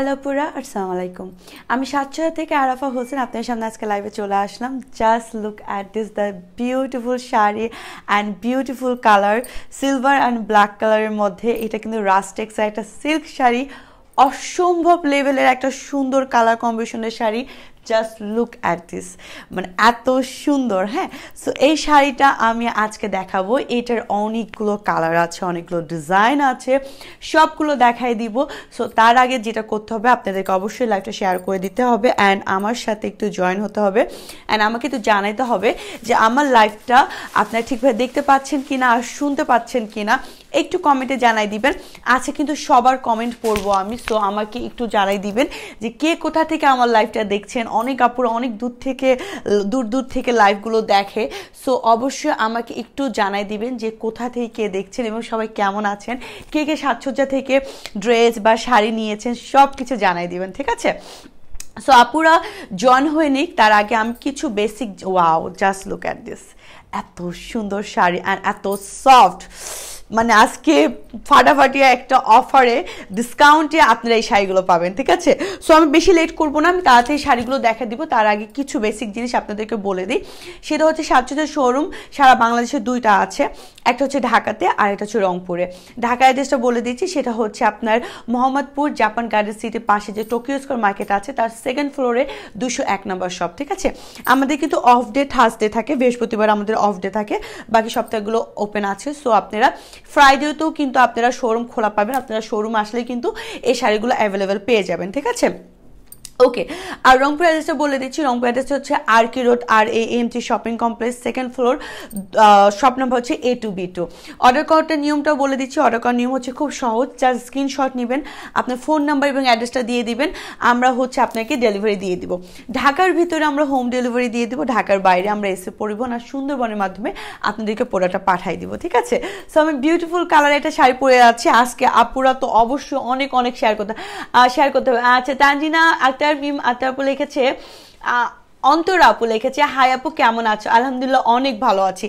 hello পুরা আসসালামু আলাইকুম আমি সাতচরা থেকে আরাফা হোসেন আপনার সামনে আজকে লাইভে চলে আসলাম just look at this the beautiful sari and beautiful colour silver and black কালারের মধ্যে এটা কিন্তু রাস্টেক্সা একটা সিল্ক শাড়ি অসম্ভব লেভেলের একটা সুন্দর কালার কম্বিনেশনের sari just look at this মানে এত সুন্দর হ্যাঁ সো এই শাড়িটা আমি আজকে দেখাবো এটার অনেকগুলো কালার আছে অনেকগুলো ডিজাইন আছে সবগুলো দেখাই দিব সো তার আগে যেটা করতে হবে আপনাদেরকে অবশ্যই লাইকটা শেয়ার করে দিতে হবে অ্যান্ড আমার সাথে একটু জয়েন হতে হবে অ্যান্ড আমাকে একটু জানাইতে হবে যে আমার লাইফটা আপনারা ঠিকভাবে দেখতে পাচ্ছেন কি না আর শুনতে পাচ্ছেন কি না একটু কমেন্টে জানাই দিবেন আচ্ছা কিন্তু সবার কমেন্ট পড়বো আমি সো আমাকে একটু জানাই দিবেন যে কে কোথা থেকে আমার লাইফটা দেখছেন অনেক আপুরা অনেক দূর থেকে দূর দূর থেকে লাইভগুলো দেখে সো অবশ্যই আমাকে একটু জানাই দিবেন যে কোথা থেকে কে দেখছেন এবং সবাই কেমন আছেন কে কে সাজসজ্জা থেকে ড্রেস বা শাড়ি নিয়েছেন সব কিছু জানাই দিবেন ঠিক আছে সো আপুরা জয়েন হয়ে নিক তার আগে আমি কিছু basic wow just look at this এত সুন্দর শাড়ি অ্যান্ড এত সফট মানে আজকে ফাটাফাটি একটা অফারে ডিসকাউন্টে আপনারা এই শাড়িগুলো পাবেন ঠিক আছে সো আমি বেশি লেট করব না আমি তাড়াতাড়ি শাড়িগুলো দেখা দিব তার আগে কিছু বেসিক জিনিস আপনাদেরকে বলে দিই সেটা হচ্ছে সাতচুদের শোরুম সারা বাংলাদেশে দুইটা আছে একটা হচ্ছে ঢাকাতে আর একটা হচ্ছে রংপুরে ঢাকা অ্যাড্রেসটা বলে দিচ্ছি সেটা হচ্ছে আপনার মোহাম্মদপুর জাপান গার্ডেন সিটির পাশে যে টোকিও স্কোয়ার মার্কেট আছে তার সেকেন্ড ফ্লোরে দুশো এক নম্বর শপ ঠিক আছে আমাদের কিন্তু অফ ডে থার্সডে থাকে বৃহস্পতিবার আমাদের অফ ডে থাকে বাকি সপ্তাহগুলো ওপেন আছে সো আপনারা ফ্রাইডেতেও কিন্তু আপনারা শোরুম খোলা পাবেন আপনারা শোরুম আসলে কিন্তু এই শাড়িগুলো অ্যাভেলেবেল পেয়ে যাবেন ঠিক আছে ওকে আর রংপুর অ্যাড্রেসটা বলে দিচ্ছি রংপুর অ্যাড্রেসটা হচ্ছে R K road R A M T shopping complex second floor shop number হচ্ছে A two B two order করার নিয়মটা বলে দিচ্ছি অর্ডার করার নিয়ম হচ্ছে খুব সহজ যার স্ক্রিনশট নেবেন আপনার ফোন নাম্বার এবং অ্যাড্রেসটা দিয়ে দিবেন আমরা হচ্ছে আপনাকে ডেলিভারি দিয়ে দিব ঢাকার ভিতরে আমরা হোম ডেলিভারি দিয়ে দিব ঢাকার বাইরে আমরা এসে পরিবহন আর সুন্দরবনের মাধ্যমে আপনাদেরকে পোড়াটা পাঠাই দিব ঠিক আছে সো আমি বিউটিফুল কালার একটা শাড়ি পরে আছি আজকে আপুরা তো অবশ্যই অনেক অনেক শেয়ার করতে শেয়ার করতে হবে আচ্ছা তানজিনা একটা রিটার মিম আতারপু লিখেছে অন্তরা আপু লিখেছে হাই আপু কেমন আছো আলহামদুলিল্লাহ অনেক ভালো আছি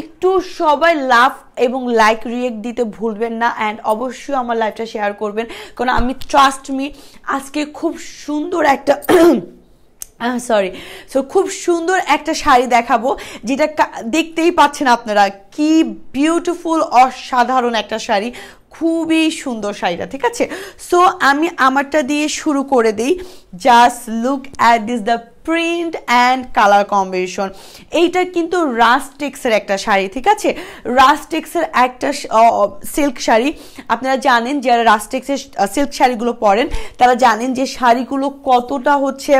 একটু সবাই লাভ এবং লাইক রিয়েক্ট দিতে ভুলবেন না অ্যান্ড অবশ্যই আমার লাইফটা শেয়ার করবেন কারণ আমি ট্রাস্ট মি আজকে খুব সুন্দর একটা সরি সো খুব সুন্দর একটা শাড়ি দেখাবো যেটা দেখতেই পাচ্ছেন আপনারা কি বিউটিফুল অসাধারণ একটা শাড়ি খুবই সুন্দর শাড়িটা ঠিক আছে সো আমি আমারটা দিয়ে শুরু করে দিই just look at this the print and colour combination এইটা কিন্তু রাস্টেক্সের একটা শাড়ি ঠিক আছে রাস্টেক্সের একটা সিল্ক শাড়ি আপনারা জানেন যারা রাস্টেক্সের সিল্ক শাড়িগুলো পরেন তারা জানেন যে শাড়িগুলো কতটা হচ্ছে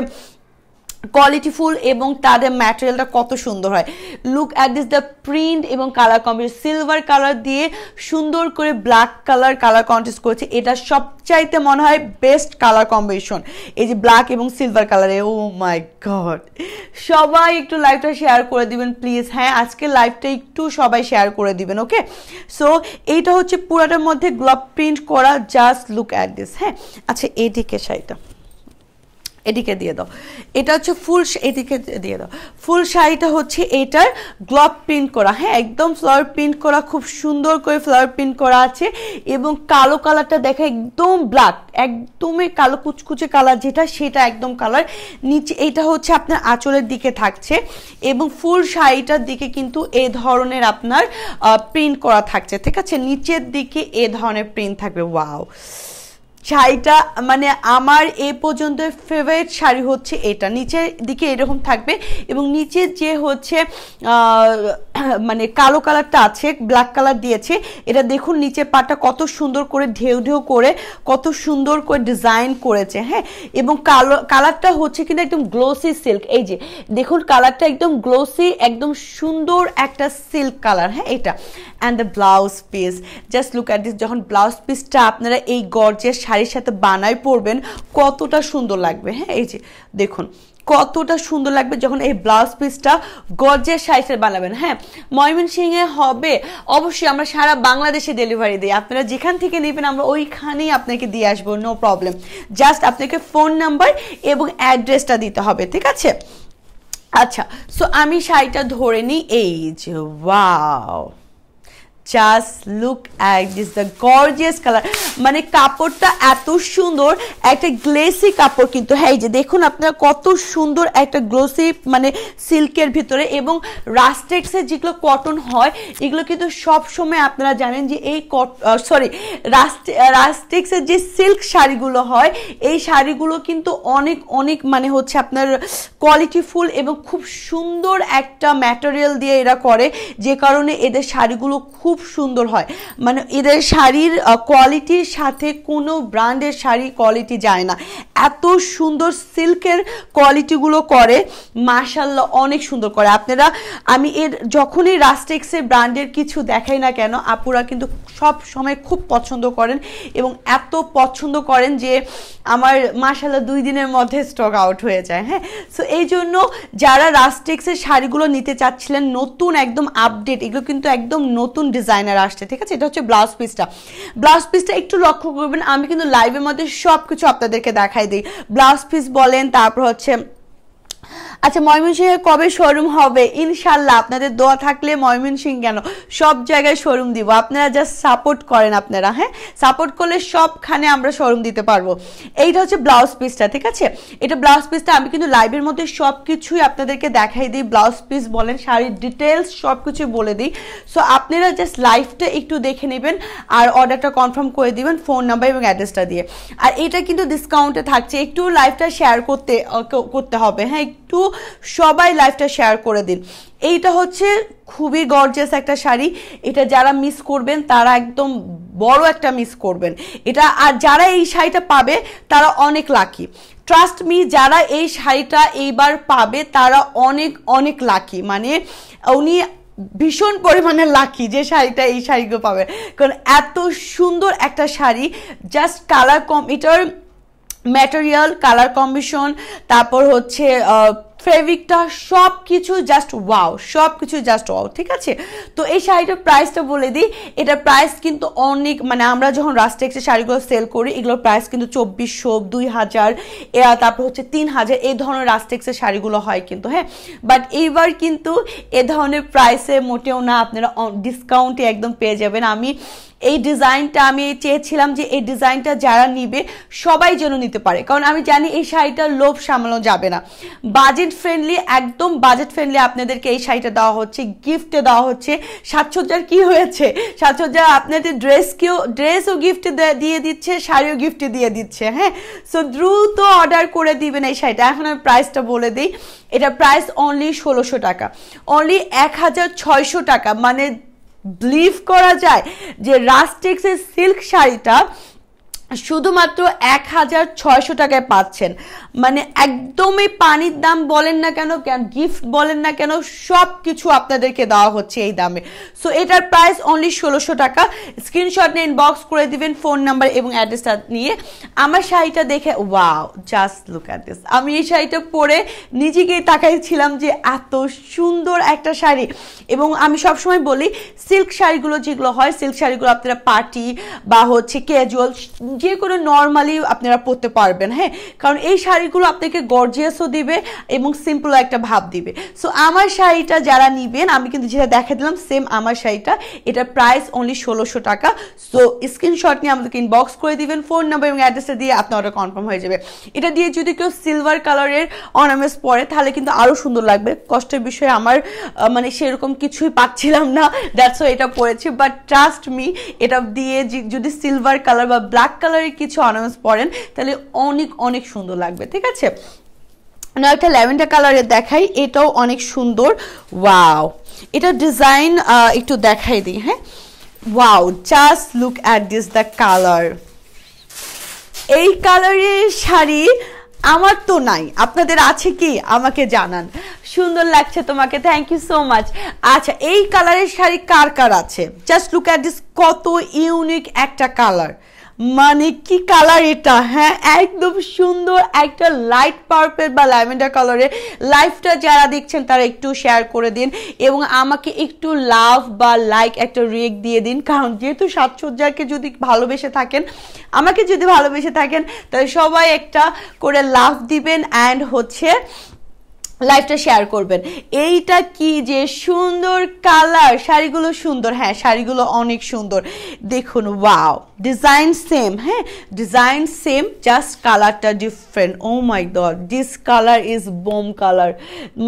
কোয়ালিটিফুল এবং তাদের ম্যাটেরিয়ালটা কত সুন্দর হয় look at this the print এবং কালার কম্বিনেশন সিলভার কালার দিয়ে সুন্দর করে ব্ল্যাক কালার কালার কন্টেস্ট করেছে এটা সবচাইতে মনে হয় বেস্ট কালার কম্বিনেশন এই যে ব্ল্যাক এবং সিলভার কালারে ও মাই গড সবাই একটু লাইভটা শেয়ার করে দিবেন প্লিজ হ্যাঁ আজকে লাইভটা একটু সবাই শেয়ার করে দিবেন ওকে সো এইটা হচ্ছে পুরাটার মধ্যে গ্লাভ প্রিন্ট করা জাস্ট লুক অ্যাট দিস হ্যাঁ আচ্ছা এদিকে শাড়িটা এদিকে দিয়ে দাও এটা হচ্ছে ফুল এদিকে দিয়ে দাও ফুল শাড়িটা হচ্ছে এটার গ্লব প্রিন্ট করা হ্যাঁ একদম ফ্লাওয়ার প্রিন্ট করা খুব সুন্দর করে ফ্লাওয়ার প্রিন্ট করা আছে এবং কালো কালারটা দেখা একদম ব্ল্যাক একদমই কালো কুচকুচে কালার যেটা সেটা একদম কালার নিচে এটা হচ্ছে আপনার আঁচলের দিকে থাকছে এবং ফুল শাড়িটার দিকে কিন্তু এ ধরনের আপনার প্রিন্ট করা থাকছে ঠিক আছে নিচের দিকে এ ধরনের প্রিন্ট থাকবে ওয়াও শাড়িটা মানে আমার এ পর্যন্ত ফেভারিট শাড়ি হচ্ছে এটা নিচের দিকে এরকম থাকবে এবং নিচে যে হচ্ছে মানে কালো কালারটা আছে ব্ল্যাক কালার দিয়েছে এটা দেখুন নিচে পাটা কত সুন্দর করে ঢেউ ঢেউ করে কত সুন্দর করে ডিজাইন করেছে হ্যাঁ এবং কালো কালারটা হচ্ছে কিন্তু একদম গ্লোসি সিল্ক এই যে দেখুন কালারটা একদম গ্লোসি একদম সুন্দর একটা সিল্ক কালার হ্যাঁ এটা and the blouse piece just look at this যখন ব্লাউজ পিসটা আপনারা এই গর্জের শাড়ির সাথে বানায় পরবেন কতটা সুন্দর লাগবে হ্যাঁ এই যে দেখুন কতটা সুন্দর লাগবে যখন এই ব্লাউজ পিসটা গজের সাইজের বানাবেন হ্যাঁ ময়মনসিংহে হবে অবশ্যই আমরা সারা বাংলাদেশে ডেলিভারি দিই আপনারা যেখান থেকে নেবেন আমরা ওইখানেই আপনাকে দিয়ে আসবো নো প্রবলেম জাস্ট আপনাকে ফোন নাম্বার এবং অ্যাড্রেসটা দিতে হবে ঠিক আছে আচ্ছা সো আমি শাড়িটা ধরে নিই এই যে wow just look at this the gorgeous colour মানে কাপড়টা এত সুন্দর একটা গ্লেসি কাপড় কিন্তু হ্যাঁ যে দেখুন আপনারা কত সুন্দর একটা গ্লোসি মানে সিল্কের ভিতরে এবং রাস্টেক্সের যেগুলো কটন হয় এগুলো কিন্তু সব সময় আপনারা জানেন যে এই কট সরি রাস্টেক্সের যে সিল্ক শাড়িগুলো হয় এই শাড়িগুলো কিন্তু অনেক অনেক মানে হচ্ছে আপনার কোয়ালিটিফুল এবং খুব সুন্দর একটা ম্যাটেরিয়াল দিয়ে এরা করে যে কারণে এদের শাড়িগুলো খুব খুব সুন্দর হয় মানে এদের শাড়ির কোয়ালিটির সাথে কোনো ব্র্যান্ডের শাড়ি কোয়ালিটি যায় না এত সুন্দর সিল্কের কোয়ালিটিগুলো করে মার্শাল্লাহ অনেক সুন্দর করে আপনারা আমি এর যখনই রাস্টেক্সের ব্র্যান্ডের কিছু দেখাই না কেন আপুরা কিন্তু সব সময় খুব পছন্দ করেন এবং এত পছন্দ করেন যে আমার মার্শাল্লাহ দুই দিনের মধ্যে স্টক আউট হয়ে যায় হ্যাঁ সো এই জন্য যারা রাস্টেক্সের শাড়িগুলো নিতে চাচ্ছিলেন নতুন একদম আপডেট এগুলো কিন্তু একদম নতুন ডিজাইনার আসছে ঠিক আছে এটা হচ্ছে ব্লাউজ পিসটা ব্লাউজ পিসটা একটু লক্ষ্য করবেন আমি কিন্তু লাইভের মধ্যে সব কিছু আপনাদেরকে দেখাই দিই ব্লাউজ পিস বলেন তারপর হচ্ছে আচ্ছা ময়মনসিংহে কবে শোরুম হবে ইনশাল্লাহ আপনাদের দোয়া থাকলে ময়মনসিংহ কেন সব জায়গায় শোরুম দিব আপনারা জাস্ট সাপোর্ট করেন আপনারা হ্যাঁ সাপোর্ট করলে সবখানে আমরা শোরুম দিতে পারবো এইটা হচ্ছে ব্লাউজ পিসটা ঠিক আছে এটা ব্লাউজ পিসটা আমি কিন্তু লাইভের মধ্যে সব কিছুই আপনাদেরকে দেখাই দিই ব্লাউজ পিস বলেন শাড়ির ডিটেলস সব কিছু বলে দিই সো আপনারা জাস্ট লাইভটা একটু দেখে নেবেন আর অর্ডারটা কনফার্ম করে দিবেন ফোন নাম্বার এবং অ্যাড্রেসটা দিয়ে আর এটা কিন্তু ডিসকাউন্টে থাকছে একটু লাইভটা শেয়ার করতে করতে হবে হ্যাঁ একটু সবাই লাইফটা শেয়ার করে দিন এইটা হচ্ছে খুবই গর্জিয়াস একটা শাড়ি এটা যারা মিস করবেন তারা একদম বড় একটা মিস করবেন এটা আর যারা এই শাড়িটা পাবে তারা অনেক লাকি ট্রাস্ট মি যারা এই শাড়িটা এইবার পাবে তারা অনেক অনেক লাকি মানে উনি ভীষণ পরিমাণে লাকি যে শাড়িটা এই শাড়িগুলো পাবে কারণ এত সুন্দর একটা শাড়ি জাস্ট কালার কম এটার ম্যাটেরিয়াল কালার কম্বিশন তারপর হচ্ছে ফেব্রিকটা সব কিছু জাস্ট ওয়াও সব কিছু জাস্ট ওয়াও ঠিক আছে তো এই শাড়িটার প্রাইসটা বলে দিই এটার প্রাইস কিন্তু অনেক মানে আমরা যখন রাস্টেক্সের শাড়িগুলো সেল করি এগুলোর প্রাইস কিন্তু চব্বিশশো দুই হাজার তারপর হচ্ছে তিন হাজার এই ধরনের রাস্টেক্সের শাড়িগুলো হয় কিন্তু হ্যাঁ বাট এইবার কিন্তু এ ধরনের প্রাইসে মোটেও না আপনারা ডিসকাউন্টে একদম পেয়ে যাবেন আমি এই ডিজাইনটা আমি চেয়েছিলাম যে এই ডিজাইনটা যারা নিবে সবাই যেন নিতে পারে কারণ আমি জানি এই শাড়িটা লোভ সামলানো যাবে না বাজেট বাজেট ফ্রেন্ডলি একদম বাজেট ফ্রেন্ডলি আপনাদেরকে এই শাড়িটা দেওয়া হচ্ছে গিফটে দেওয়া হচ্ছে সাজসজ্জার কি হয়েছে সাজসজ্জা আপনাদের ড্রেস কেউ ড্রেসও গিফট দিয়ে দিচ্ছে শাড়িও গিফট দিয়ে দিচ্ছে হ্যাঁ সো দ্রুত অর্ডার করে দিবেন এই শাড়িটা এখন আমি প্রাইসটা বলে দিই এটা প্রাইস অনলি ষোলোশো টাকা অনলি এক হাজার ছয়শো টাকা মানে বিলিভ করা যায় যে রাস্টেক্সের সিল্ক শাড়িটা শুধুমাত্র এক হাজার ছয়শো টাকায় পাচ্ছেন মানে একদমই পানির দাম বলেন না কেন কেন গিফট বলেন না কেন সব কিছু আপনাদেরকে দেওয়া হচ্ছে এই দামে সো এটার প্রাইস অনলি ষোলোশো টাকা স্ক্রিনশট নিয়ে ইনবক্স করে দিবেন ফোন নাম্বার এবং অ্যাড্রেসটা নিয়ে আমার শাড়িটা দেখে wow just look at this আমি এই শাড়িটা পরে নিজেকে তাকাইছিলাম যে এত সুন্দর একটা শাড়ি এবং আমি সবসময় বলি সিল্ক শাড়িগুলো যেগুলো হয় সিল্ক শাড়িগুলো আপনারা পার্টি বা হচ্ছে ক্যাজুয়াল যে কোনো নর্মালি আপনারা পরতে পারবেন হ্যাঁ কারণ এই শাড়িগুলো আপনাকে গর্জিয়াসও দিবে এবং সিম্পল একটা ভাব দিবে সো আমার শাড়িটা যারা নিবেন আমি কিন্তু যেটা দেখা দিলাম সেম আমার শাড়িটা এটার প্রাইস অনলি ষোলোশো টাকা সো স্ক্রিনশট নিয়ে আমাদেরকে ইনবক্স করে দিবেন ফোন নাম্বার এবং অ্যাড্রেসটা দিয়ে আপনার অর্ডার কনফার্ম হয়ে যাবে এটা দিয়ে যদি কেউ সিলভার কালারের অনামেস পরে তাহলে কিন্তু আরও সুন্দর লাগবে কষ্টের বিষয়ে আমার মানে সেরকম কিছুই পাচ্ছিলাম না দ্যাটস এটা পরেছি বাট ট্রাস্ট মি এটা দিয়ে যদি সিলভার কালার বা ব্ল্যাক কালার কালারের কিছু অর্নামেন্টস পরেন তাহলে অনেক অনেক সুন্দর লাগবে ঠিক আছে একটা ল্যাভেন্ডার কালারের দেখাই এটাও অনেক সুন্দর ওয়াও এটা ডিজাইন একটু দেখাই দিই হ্যাঁ wow just look at this the colour এই কালারের শাড়ি আমার তো নাই আপনাদের আছে কি আমাকে জানান সুন্দর লাগছে তোমাকে থ্যাংক ইউ সো মাচ আচ্ছা এই কালারের শাড়ি কার কার আছে জাস্ট লুক অ্যাট দিস কত ইউনিক একটা কালার মানে কি কালার এটা হ্যাঁ একদম সুন্দর একটা লাইট পার্পেল বা ল্যাভেন্ডার কালারের লাইফটা যারা দেখছেন তারা একটু শেয়ার করে দিন এবং আমাকে একটু লাভ বা লাইক একটা রিয়েক দিয়ে দিন কারণ যেহেতু সাজসজ্জাকে যদি ভালোবেসে থাকেন আমাকে যদি ভালোবেসে থাকেন তাহলে সবাই একটা করে লাভ দিবেন অ্যান্ড হচ্ছে লাইফটা শেয়ার করবেন এইটা কি যে সুন্দর কালার শাড়িগুলো সুন্দর হ্যাঁ শাড়িগুলো অনেক সুন্দর দেখুন ওয়াও ডিজাইন সেম হ্যাঁ ডিজাইন সেম জাস্ট কালারটা different oh my god this colour is bomb colour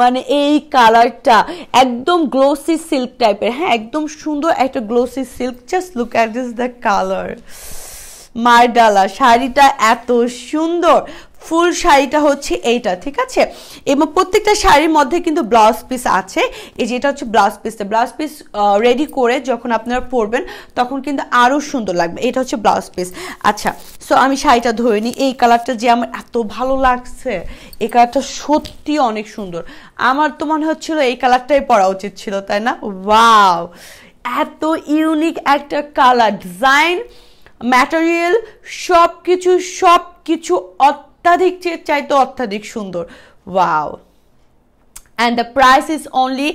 মানে এই কালারটা একদম গ্লোসি সিল্ক টাইপের হ্যাঁ একদম সুন্দর একটা glossy silk just look at is the colour মারডালা শাড়িটা এত সুন্দর ফুল শাড়িটা হচ্ছে এইটা ঠিক আছে এবং প্রত্যেকটা শাড়ির মধ্যে কিন্তু ব্লাউজ পিস আছে এই যে এটা হচ্ছে ব্লাউজ পিসটা ব্লাউজ পিস রেডি করে যখন আপনারা পরবেন তখন কিন্তু আরও সুন্দর লাগবে এটা হচ্ছে ব্লাউজ পিস আচ্ছা সো আমি শাড়িটা ধরে নিই এই কালারটা যে আমার এত ভালো লাগছে এই কালারটা সত্যি অনেক সুন্দর আমার তো মনে হচ্ছিল এই কালারটাই পরা উচিত ছিল তাই না ওয়াও এত ইউনিক একটা কালার ডিজাইন ম্যাটেরিয়াল সব কিছু সব কিছু অত অত্যাধিক চেয়ে চাইতো অত্যাধিক সুন্দর wow and the price is only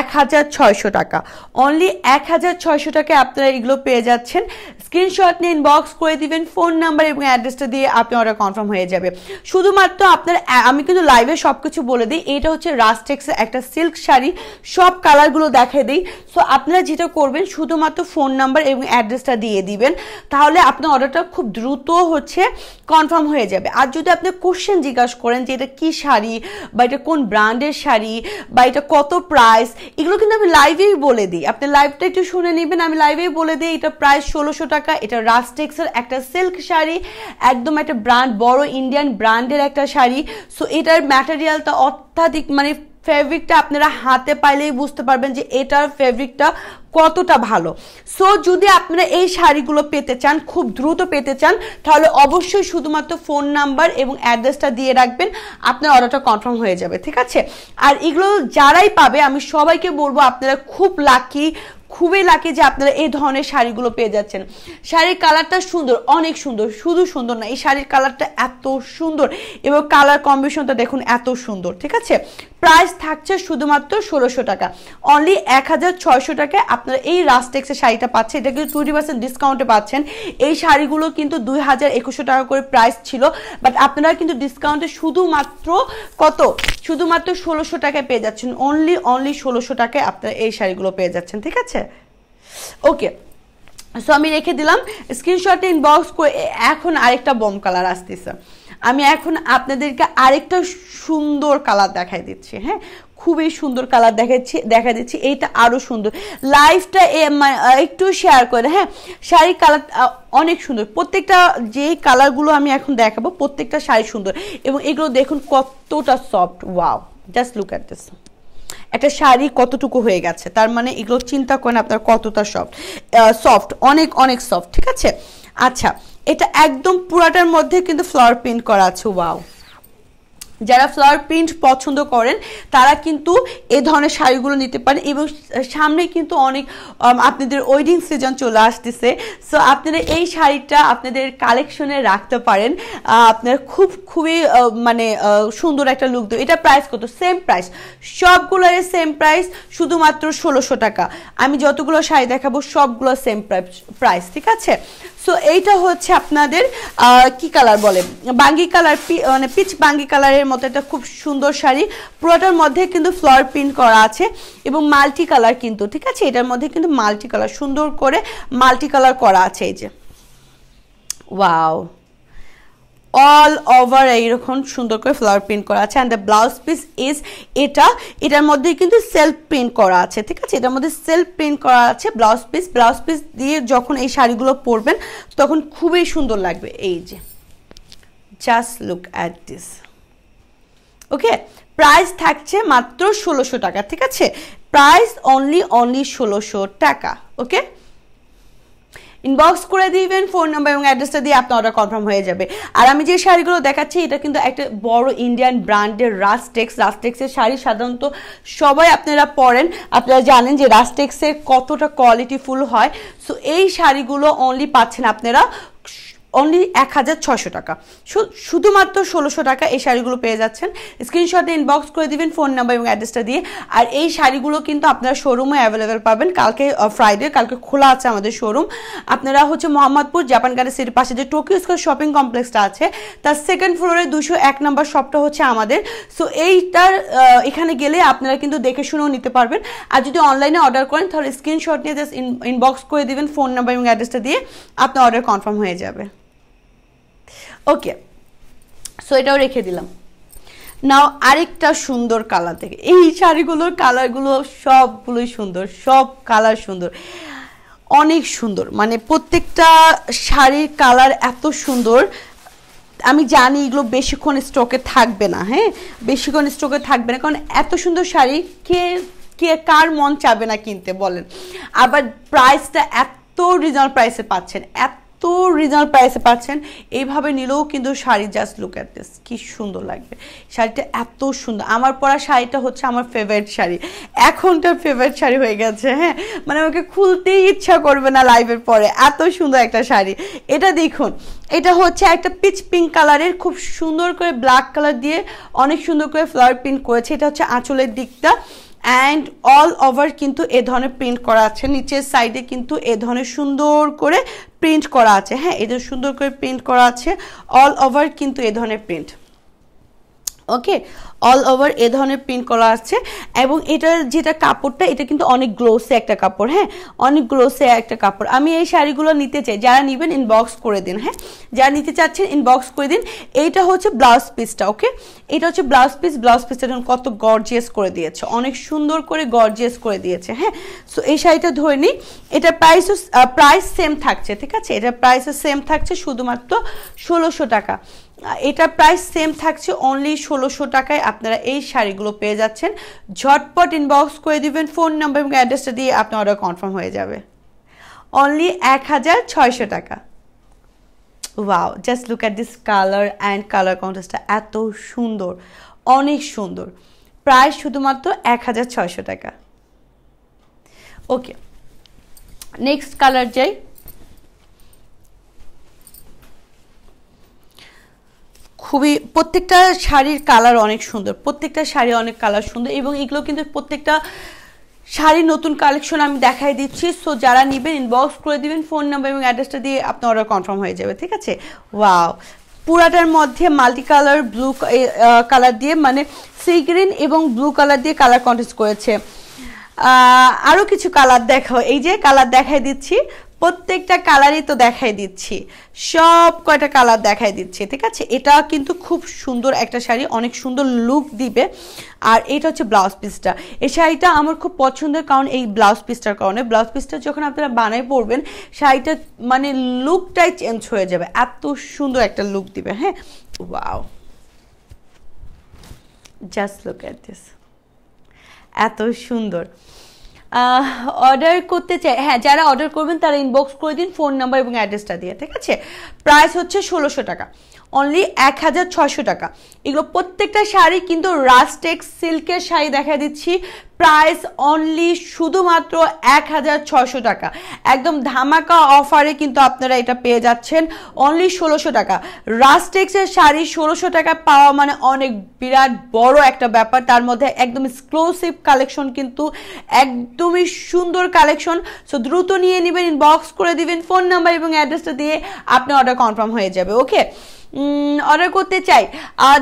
এক হাজার ছয়শো টাকা অনলি এক হাজার ছয়শো টাকায় আপনারা এগুলো পেয়ে যাচ্ছেন স্ক্রিনশট নিয়ে ইনবক্স করে দিবেন ফোন নাম্বার এবং অ্যাড্রেসটা দিয়ে আপনি অর্ডার কনফার্ম হয়ে যাবে শুধুমাত্র আপনার আমি কিন্তু লাইভে সব কিছু বলে দিই এটা হচ্ছে রাস্টেক্সের একটা সিল্ক শাড়ি সব কালারগুলো দেখে দিই সো আপনারা যেটা করবেন শুধুমাত্র ফোন নাম্বার এবং অ্যাড্রেসটা দিয়ে দিবেন তাহলে আপনার অর্ডারটা খুব দ্রুত হচ্ছে কনফার্ম হয়ে যাবে আর যদি আপনি কোশ্চেন জিজ্ঞাসা করেন যে এটা কী শাড়ি বা এটা কোন ব্র্যান্ডের শাড়ি বা এটা কত প্রাইস এগুলো কিন্তু আমি লাইভেই বলে দিই আপনি লাইভটা একটু শুনে নেবেন আমি লাইভেই বলে দিই এটা প্রাইস ষোলোশো টাকা এটা রাস্টেক্সের একটা সিল্ক শাড়ি একদম একটা ব্র্যান্ড বড় ইন্ডিয়ান ব্র্যান্ডের একটা শাড়ি সো এটার ম্যাটেরিয়ালটা অত্যাধিক মানে ফেব্রিকটা আপনারা হাতে পাইলেই বুঝতে পারবেন যে এটার ফেব্রিকটা কতটা ভালো সো যদি আপনারা এই শাড়িগুলো পেতে চান খুব দ্রুত পেতে চান তাহলে অবশ্যই শুধুমাত্র ফোন নাম্বার এবং অ্যাড্রেসটা দিয়ে রাখবেন আপনার অর্ডারটা কনফার্ম হয়ে যাবে ঠিক আছে আর এগুলো যারাই পাবে আমি সবাইকে বলবো আপনারা খুব লাকি খুবই লাকি যে আপনারা এই ধরনের শাড়িগুলো পেয়ে যাচ্ছেন শাড়ির কালারটা সুন্দর অনেক সুন্দর শুধু সুন্দর না এই শাড়ির কালারটা এত সুন্দর এবং কালার কম্বিনেশনটা দেখুন এত সুন্দর ঠিক আছে প্রাইস থাকছে শুধুমাত্র ষোলোশো টাকা অনলি এক হাজার ছয়শো টাকায় আপনারা এই রাস্টেক্সের শাড়িটা পাচ্ছেন এটা কিন্তু টোয়েন্টি পার্সেন্ট ডিসকাউন্টে পাচ্ছেন এই শাড়িগুলো কিন্তু দুই হাজার একুশশো টাকা করে প্রাইস ছিল বাট আপনারা কিন্তু ডিসকাউন্টে শুধুমাত্র কত শুধুমাত্র ষোলোশো টাকায় পেয়ে যাচ্ছেন অনলি অনলি ষোলোশো টাকায় আপনারা এই শাড়িগুলো পেয়ে যাচ্ছেন ঠিক আছে ওকে সো আমি রেখে দিলাম স্ক্রিনশট ইনবক্স করে এখন আরেকটা বম কালার আসতেছে আমি এখন আপনাদেরকে আরেকটা সুন্দর কালার দেখাই দিচ্ছি হ্যাঁ খুবই সুন্দর কালার দেখাচ্ছি দেখা দিচ্ছি এইটা আরও সুন্দর লাইফটা একটু শেয়ার করে হ্যাঁ শাড়ির কালার অনেক সুন্দর প্রত্যেকটা যে কালারগুলো আমি এখন দেখাবো প্রত্যেকটা শাড়ি সুন্দর এবং এগুলো দেখুন কতটা soft wow just look at this একটা শাড়ি কতটুকু হয়ে গেছে তার মানে এগুলো চিন্তা করেন আপনার কতটা সফট সফট অনেক অনেক সফট ঠিক আছে আচ্ছা এটা একদম পুরাটার মধ্যে কিন্তু ফ্লাওয়ার প্রিন্ট করা আছে ওয়াও যারা ফ্লাওয়ার প্রিন্ট পছন্দ করেন তারা কিন্তু এ ধরনের শাড়িগুলো নিতে পারেন এবং সামনে কিন্তু অনেক আপনাদের ওয়েডিং সিজন চলে আসতেছে সো আপনারা এই শাড়িটা আপনাদের কালেকশনে রাখতে পারেন আপনার খুব খুবই মানে সুন্দর একটা লুক দেবে এটা প্রাইস কত সেম প্রাইস সবগুলোর সেম প্রাইস শুধুমাত্র ষোলোশো টাকা আমি যতগুলো শাড়ি দেখাবো সবগুলো সেম প্রাইস ঠিক আছে সো এইটা হচ্ছে আপনাদের কি কালার বলে বাঙ্গি কালার মানে পিচ বাঙ্গি কালারের মতো একটা খুব সুন্দর শাড়ি পুরোটার মধ্যে কিন্তু ফ্লোর প্রিন্ট করা আছে এবং মাল্টি কালার কিন্তু ঠিক আছে এটার মধ্যে কিন্তু মাল্টি কালার সুন্দর করে মাল্টি কালার করা আছে এই যে ওয়াও অল ওভার এইরকম সুন্দর করে ফ্লাওয়ার প্রিন্ট করা আছে and the blouse piece is এটা এটার মধ্যে কিন্তু সেলফ প্রিন্ট করা আছে ঠিক আছে এটার মধ্যে সেলফ প্রিন্ট করা আছে ব্লাউজ পিস ব্লাউজ পিস দিয়ে যখন এই শাড়িগুলো পরবেন তখন খুবই সুন্দর লাগবে এই যে just look at this okay price থাকছে মাত্র ষোলোশো টাকা ঠিক আছে প্রাইস অনলি অনলি ষোলোশো টাকা ওকে ইনবক্স করে দিবেন ফোন নাম্বার এবং অ্যাড্রেসটা দিয়ে আপনার অর্ডার কনফার্ম হয়ে যাবে আর আমি যে শাড়িগুলো দেখাচ্ছি এটা কিন্তু একটা বড় ইন্ডিয়ান ব্র্যান্ডের রাস্টেক্স রাস্টেক্সের শাড়ি সাধারণত সবাই আপনারা পরেন আপনারা জানেন যে রাস্টেক্সের কতটা কোয়ালিটিফুল হয় সো এই শাড়িগুলো অনলি পাচ্ছেন আপনারা অনলি এক হাজার ছশো টাকা শুধুমাত্র ষোলোশো টাকা এই শাড়িগুলো পেয়ে যাচ্ছেন স্ক্রিনশটে ইনবক্স করে দিবেন ফোন নাম্বার এবং অ্যাড্রেসটা দিয়ে আর এই শাড়িগুলো কিন্তু আপনারা শোরুমে অ্যাভেলেবেল পাবেন কালকে ফ্রাইডে কালকে খোলা আছে আমাদের শোরুম আপনারা হচ্ছে মোহাম্মদপুর জাপান গার্ডের সিটির পাশে যে টোকিও স্কোয়ার শপিং কমপ্লেক্সটা আছে তার সেকেন্ড ফ্লোরে দুশো এক নম্বর শপটা হচ্ছে আমাদের সো এইটার এখানে গেলে আপনারা কিন্তু দেখে শুনেও নিতে পারবেন আর যদি অনলাইনে অর্ডার করেন তাহলে স্ক্রিনশট নিয়ে জাস্ট ইনবক্স করে দিবেন ফোন নাম্বার এবং অ্যাড্রেসটা দিয়ে আপনার অর্ডার কনফার্ম হয়ে যাবে ওকে সো এটাও রেখে দিলাম নাও আরেকটা সুন্দর কালার থেকে এই শাড়িগুলোর কালারগুলো সবগুলোই সুন্দর সব কালার সুন্দর অনেক সুন্দর মানে প্রত্যেকটা শাড়ির কালার এত সুন্দর আমি জানি এগুলো বেশিক্ষণ স্টকে থাকবে না হ্যাঁ বেশিক্ষণ স্টকে থাকবে না কারণ এত সুন্দর শাড়ি কে কে কার মন চাবে না কিনতে বলেন আবার প্রাইসটা এত রিজনাল প্রাইসে পাচ্ছেন এত এত রিজনাল প্রাইসে পাচ্ছেন এইভাবে নিলেও কিন্তু sari just look at this কি সুন্দর লাগবে শাড়িটা এত সুন্দর আমার পরা শাড়িটা হচ্ছে আমার ফেভারিট শাড়ি তো ফেভারিট শাড়ি হয়ে গেছে হ্যাঁ মানে আমাকে খুলতেই ইচ্ছা করবে না লাইভের পরে এত সুন্দর একটা শাড়ি এটা দেখুন এটা হচ্ছে একটা পিচ পিঙ্ক কালারের খুব সুন্দর করে ব্ল্যাক কালার দিয়ে অনেক সুন্দর করে ফ্লাওয়ার প্রিন্ট করেছে এটা হচ্ছে আঁচলের দিকটা অ্যান্ড অল ওভার কিন্তু এ ধরনের প্রিন্ট করা আছে নিচের সাইডে কিন্তু এ ধরনের সুন্দর করে প্রিন্ট করা আছে হ্যাঁ এদের সুন্দর করে প্রিন্ট করা আছে অল ওভার কিন্তু এ ধরনের প্রিন্ট ওকে অল ওভার এ ধরনের প্রিন্ট করা আছে এবং এটার যেটা কাপড়টা এটা কিন্তু অনেক গ্লোসে একটা কাপড় হ্যাঁ অনেক গ্লোসে একটা কাপড় আমি এই শাড়িগুলো নিতে চাই যারা নেবেন ইনবক্স করে দিন হ্যাঁ যারা নিতে চাচ্ছেন ইনবক্স করে দিন এইটা হচ্ছে ব্লাউজ পিসটা ওকে এটা হচ্ছে ব্লাউজ পিস ব্লাউজ পিসটা কত গর্জিয়াস করে দিয়েছে অনেক সুন্দর করে গর্জিয়াস করে দিয়েছে হ্যাঁ সো এই শাড়িটা ধরে নিই এটা প্রাইসও প্রাইস সেম থাকছে ঠিক আছে এটা প্রাইসও সেম থাকছে শুধুমাত্র ষোলোশো টাকা এটা প্রাইস সেম থাকছে অনলি ষোলোশো টাকায় আপনারা এই শাড়িগুলো পেয়ে যাচ্ছেন ঝটপট ইনবক্স করে দিবেন ফোন নাম্বার এবং অ্যাড্রেসটা দিয়ে আপনার অর্ডার কনফার্ম হয়ে যাবে অনলি এক হাজার ছয়শো টাকা wow just look at this colour and colour কন্ট্রাস্টটা এত সুন্দর অনেক সুন্দর প্রায় শুধুমাত্র এক হাজার টাকা ওকে নেক্সট কালার যাই খুবই প্রত্যেকটা শাড়ির কালার অনেক সুন্দর প্রত্যেকটা শাড়ি অনেক কালার সুন্দর এবং এগুলো কিন্তু প্রত্যেকটা শাড়ির নতুন কালেকশন আমি দেখাই দিচ্ছি সো যারা নেবেন ইনবক্স করে দিবেন ফোন নাম্বার এবং অ্যাড্রেসটা দিয়ে আপনার অর্ডার কনফার্ম হয়ে যাবে ঠিক আছে ওয়াও পুরাটার মধ্যে মাল্টি কালার ব্লু কালার দিয়ে মানে সি গ্রিন এবং ব্লু কালার দিয়ে কালার কন্টেস্ট করেছে আরও কিছু কালার দেখাও এই যে কালার দেখাই দিচ্ছি প্রত্যেকটা কালারই তো দেখাই দিচ্ছি সব কয়টা কালার দেখাই দিচ্ছি ঠিক আছে এটা কিন্তু খুব সুন্দর একটা শাড়ি অনেক সুন্দর লুক দিবে আর এটা হচ্ছে ব্লাউজ পিসটা এই শাড়িটা আমার খুব পছন্দের কারণ এই ব্লাউজ পিসটার কারণে ব্লাউজ পিসটা যখন আপনারা বানায় পরবেন শাড়িটা মানে লুকটাই চেঞ্জ হয়ে যাবে এত সুন্দর একটা লুক দিবে হ্যাঁ wow just look at this এত সুন্দর অর্ডার করতে চাই হ্যাঁ যারা অর্ডার করবেন তারা ইনবক্স করে দিন ফোন নাম্বার এবং অ্যাড্রেসটা দিয়ে ঠিক আছে প্রাইস হচ্ছে ষোলোশো টাকা অনলি এক হাজার ছশো টাকা এগুলো প্রত্যেকটা শাড়ি কিন্তু রাস্টেক সিল্কের শাড়ি দেখা দিচ্ছি প্রাইস অনলি শুধুমাত্র এক হাজার ছশো টাকা একদম ধামাকা অফারে কিন্তু আপনারা এটা পেয়ে যাচ্ছেন অনলি ষোলোশো টাকা রাস্টেক্সের শাড়ি ষোলোশো টাকা পাওয়া মানে অনেক বিরাট বড় একটা ব্যাপার তার মধ্যে একদম এক্সক্লুসিভ কালেকশন কিন্তু একদমই সুন্দর কালেকশন সো দ্রুত নিয়ে নেবেন ইনবক্স করে দিবেন ফোন নাম্বার এবং অ্যাড্রেসটা দিয়ে আপনার অর্ডার কনফার্ম হয়ে যাবে ওকে অর্ডার করতে চাই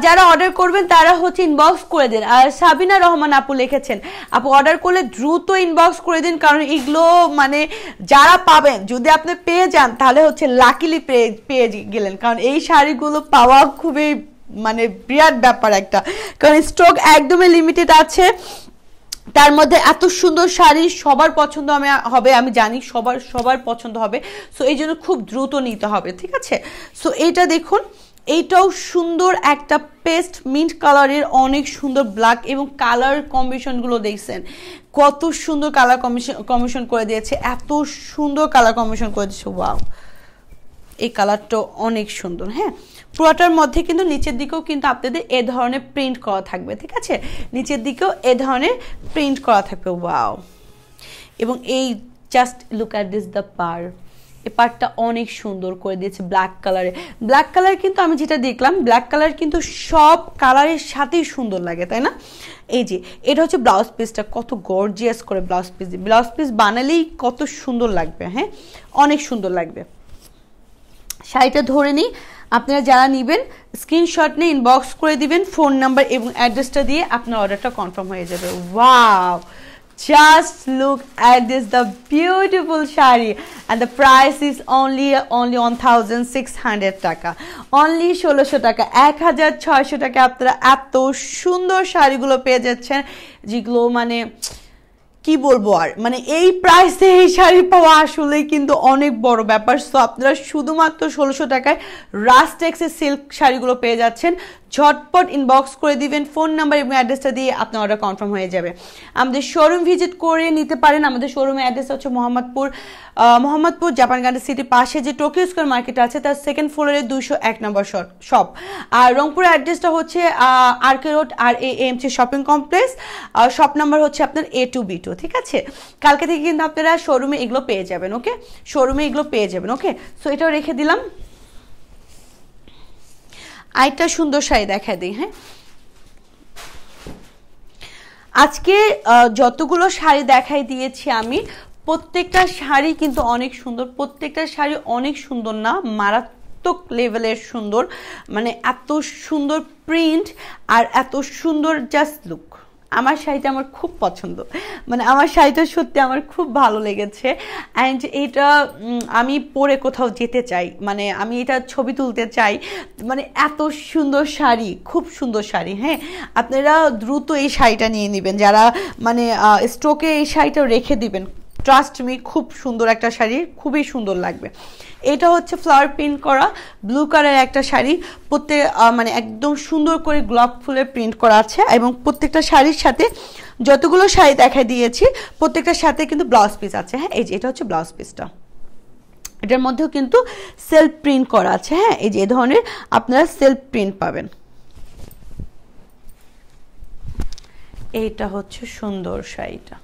যারা অর্ডার করবেন তারা হচ্ছে ইনবক্স করে দেন আর সাবিনা রহমান আপু লিখেছেন আপু অর্ডার করলে দ্রুত ইনবক্স করে দিন কারণ এগুলো মানে যারা পাবেন যদি আপনি পেয়ে যান তাহলে হচ্ছে লাকিলি পেয়ে পেয়ে গেলেন কারণ এই শাড়িগুলো পাওয়া খুবই মানে বিরাট ব্যাপার একটা কারণ স্টক একদমই লিমিটেড আছে তার মধ্যে এত সুন্দর শাড়ি সবার পছন্দ আমি হবে আমি জানি সবার সবার পছন্দ হবে সো এই জন্য খুব দ্রুত নিতে হবে ঠিক আছে সো এটা দেখুন এইটাও সুন্দর একটা পেস্ট মিন্ট কালারের অনেক সুন্দর ব্ল্যাক এবং কালার কম্বিনেশনগুলো দেখছেন কত সুন্দর কালার কমিশন কমিশন করে দিয়েছে এত সুন্দর কালার কমিশন করে দিয়েছে ওয়াও এই কালারটা অনেক সুন্দর হ্যাঁ পুরোটার মধ্যে কিন্তু নিচের দিকেও কিন্তু আপনাদের এ ধরনের প্রিন্ট করা থাকবে ঠিক আছে নিচের দিকেও এ ধরনের প্রিন্ট করা থাকবে ওয়াও এবং এই just look at this the পার এ পার্টটা অনেক সুন্দর করে দিয়েছে ব্ল্যাক কালারে ব্ল্যাক কালার কিন্তু আমি যেটা দেখলাম ব্ল্যাক কালার কিন্তু সব কালারের সাথেই সুন্দর লাগে তাই না এই যে এটা হচ্ছে ব্লাউজ পিসটা কত গর্জিয়াস করে ব্লাউজ পিস ব্লাউজ পিস বানালেই কত সুন্দর লাগবে হ্যাঁ অনেক সুন্দর লাগবে শাড়িটা ধরে নিই আপনারা যারা নেবেন স্ক্রিনশট নিয়ে ইনবক্স করে দিবেন ফোন নাম্বার এবং অ্যাড্রেসটা দিয়ে আপনার অর্ডারটা কনফার্ম হয়ে যাবে wow this the beautiful sari and the price is only only one thousand six hundred টাকা অনলি ষোলোশো টাকা এক হাজার ছয়শো টাকা আপনারা এত সুন্দর শাড়িগুলো পেয়ে যাচ্ছেন যেগুলো মানে কি বলবো আর মানে এই প্রাইসে এই শাড়ি পাওয়া আসলে কিন্তু অনেক বড় ব্যাপার সো আপনারা শুধুমাত্র ষোলোশো টাকায় রাস্টেক্সের সিল্ক শাড়িগুলো পেয়ে যাচ্ছেন ঝটপট ইনবক্স করে দিবেন ফোন নাম্বার এবং অ্যাড্রেসটা দিয়ে আপনার অর্ডার কনফার্ম হয়ে যাবে আমাদের শোরুম ভিজিট করে নিতে পারেন আমাদের শোরুমের অ্যাড্রেস হচ্ছে মোহাম্মদপুর মোহাম্মদপুর জাপান গার্ডেন সিটির পাশে যে টোকিও স্কোয়ার মার্কেট আছে তার সেকেন্ড ফ্লোরে দুশো এক নম্বর শপ আর রংপুরের অ্যাড্রেসটা হচ্ছে R K road R A M C shopping complex shop number হচ্ছে আপনার এ টু বি টু ঠিক আছে কালকে থেকে কিন্তু আপনারা শোরুমে এগুলো পেয়ে যাবেন ওকে শোরুমে এগুলো পেয়ে যাবেন ওকে সো এটাও রেখে দিলাম আরেকটা সুন্দর শাড়ি দেখা দিই হ্যাঁ আজকে যতগুলো শাড়ি দেখাই দিয়েছি আমি প্রত্যেকটা শাড়ি কিন্তু অনেক সুন্দর প্রত্যেকটা শাড়ি অনেক সুন্দর না মারাত্মক লেভেলের সুন্দর মানে এত সুন্দর প্রিন্ট আর এত সুন্দর জাস্ট লুক আমার শাড়িটা আমার খুব পছন্দ মানে আমার শাড়িটা সত্যি আমার খুব ভালো লেগেছে অ্যান্ড এটা আমি পরে কোথাও যেতে চাই মানে আমি এটা ছবি তুলতে চাই মানে এত সুন্দর শাড়ি খুব সুন্দর শাড়ি হ্যাঁ আপনারা দ্রুত এই শাড়িটা নিয়ে নেবেন যারা মানে স্টোকে এই শাড়িটা রেখে দিবেন ট্রাস্ট মি খুব সুন্দর একটা শাড়ি খুবই সুন্দর লাগবে এটা হচ্ছে ফ্লাওয়ার প্রিন্ট করা ব্লু কালারের একটা শাড়ি প্রত্যেক মানে একদম সুন্দর করে গ্লব ফুলের প্রিন্ট করা আছে এবং প্রত্যেকটা শাড়ির সাথে যতগুলো শাড়ি দেখা দিয়েছি প্রত্যেকটার সাথে কিন্তু ব্লাউজ পিস আছে হ্যাঁ এই যে এটা হচ্ছে ব্লাউজ পিসটা এটার মধ্যেও কিন্তু সেলফ প্রিন্ট করা আছে হ্যাঁ এই যে ধরনের আপনারা সেলফ প্রিন্ট পাবেন এইটা হচ্ছে সুন্দর শাড়িটা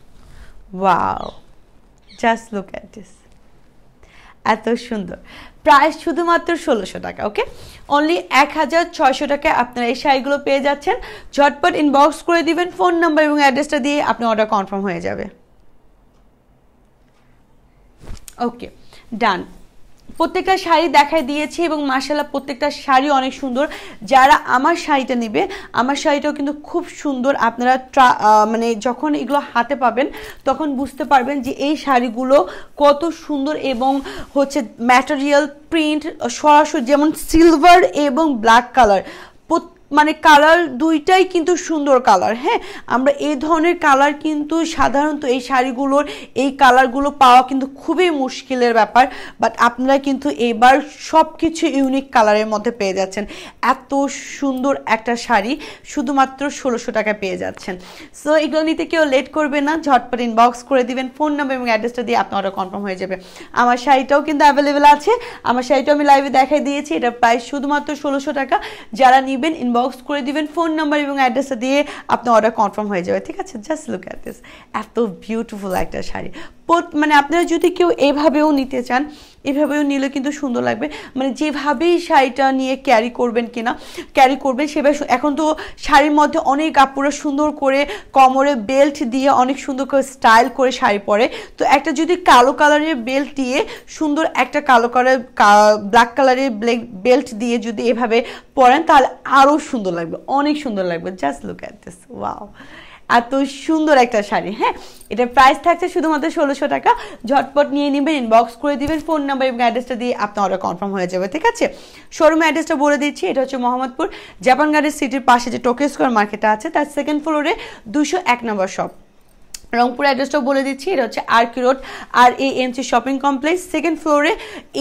wow just look at this এত সুন্দর প্রাইস শুধুমাত্র ষোলোশো টাকা ওকে অনলি এক হাজার ছয়শো টাকায় আপনারা এই শাড়িগুলো পেয়ে যাচ্ছেন ঝটপট ইনবক্স করে দিবেন ফোন নাম্বার এবং অ্যাড্রেসটা দিয়ে আপনার অর্ডার কনফার্ম হয়ে যাবে ওকে ডান প্রত্যেকটা শাড়ি দেখায় দিয়েছি এবং মার্শাল্লাহ প্রত্যেকটা শাড়ি অনেক সুন্দর যারা আমার শাড়িটা নেবে আমার শাড়িটাও কিন্তু খুব সুন্দর আপনারা মানে যখন এগুলো হাতে পাবেন তখন বুঝতে পারবেন যে এই শাড়িগুলো কত সুন্দর এবং হচ্ছে ম্যাটেরিয়াল প্রিন্ট সরাসরি যেমন সিলভার এবং ব্ল্যাক কালার প্রত্যেক মানে কালার দুইটাই কিন্তু সুন্দর কালার হ্যাঁ আমরা এই ধরনের কালার কিন্তু সাধারণত এই শাড়িগুলোর এই কালারগুলো পাওয়া কিন্তু খুবই মুশকিলের ব্যাপার বাট আপনারা কিন্তু এবার সব কিছু ইউনিক কালারের মধ্যে পেয়ে যাচ্ছেন এত সুন্দর একটা শাড়ি শুধুমাত্র ষোলোশো টাকা পেয়ে যাচ্ছেন সো এগুলো নিতে কেউ লেট করবে না ঝটপট ইনবক্স করে দিবেন ফোন নাম্বার এবং অ্যাড্রেসটা দিয়ে আপনার অর্ডার কনফার্ম হয়ে যাবে আমার শাড়িটাও কিন্তু অ্যাভেলেবেল আছে আমার শাড়িটাও আমি লাইভে দেখাই দিয়েছি এটা প্রায় শুধুমাত্র ষোলোশো টাকা যারা নেবেন ইনবক্স ইনবক্স করে দিবেন ফোন নাম্বার এবং অ্যাড্রেসটা দিয়ে আপনার অর্ডার কনফার্ম হয়ে যাবে ঠিক আছে জাস্ট লুক অ্যাট দিস এত বিউটিফুল একটা শাড়ি মানে আপনারা যদি কেউ এভাবেও নিতে চান এভাবেও নিলে কিন্তু সুন্দর লাগবে মানে যেভাবেই শাড়িটা নিয়ে ক্যারি করবেন কিনা ক্যারি করবেন সেভাবে এখন তো শাড়ির মধ্যে অনেক আপুরা সুন্দর করে কোমরে বেল্ট দিয়ে অনেক সুন্দর করে স্টাইল করে শাড়ি পরে তো একটা যদি কালো কালারের বেল্ট দিয়ে সুন্দর একটা কালো কালার ব্ল্যাক কালারের বেল্ট দিয়ে যদি এভাবে পরেন তাহলে আরও সুন্দর লাগবে অনেক সুন্দর লাগবে just look at this wow এত সুন্দর একটা শাড়ি হ্যাঁ এটা প্রাইস থাকছে শুধুমাত্র ষোলোশো টাকা ঝটপট নিয়ে নেবেন ইনবক্স করে দিবেন ফোন নাম্বার এবং অ্যাড্রেসটা দিয়ে আপনার অর্ডার কনফার্ম হয়ে যাবে ঠিক আছে শোরুম অ্যাড্রেসটা বলে দিচ্ছি এটা হচ্ছে মোহাম্মদপুর জাপান গার্ডের সিটির পাশে যে টোকে স্কোয়ার মার্কেটটা আছে তার সেকেন্ড ফ্লোরে দুশো এক নম্বর শপ রংপুর অ্যাড্রেসটাও বলে দিচ্ছি এটা হচ্ছে R K road R A M C shopping complex second ফ্লোরে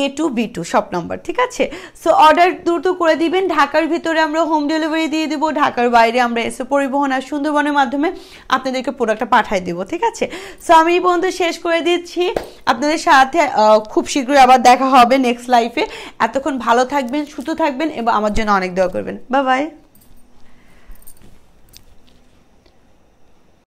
A two B two shop number ঠিক আছে সো অর্ডার দ্রুত করে দিবেন ঢাকার ভিতরে আমরা হোম ডেলিভারি দিয়ে দিব ঢাকার বাইরে আমরা এসে পরিবহন আর সুন্দরবনের মাধ্যমে আপনাদেরকে প্রোডাক্টটা পাঠিয়ে দেবো ঠিক আছে সো আমি এই পর্যন্ত শেষ করে দিচ্ছি আপনাদের সাথে খুব শীঘ্রই আবার দেখা হবে নেক্সট লাইফে এতক্ষণ ভালো থাকবেন সুস্থ থাকবেন এবং আমার জন্য অনেক দেওয়া করবেন বা বাই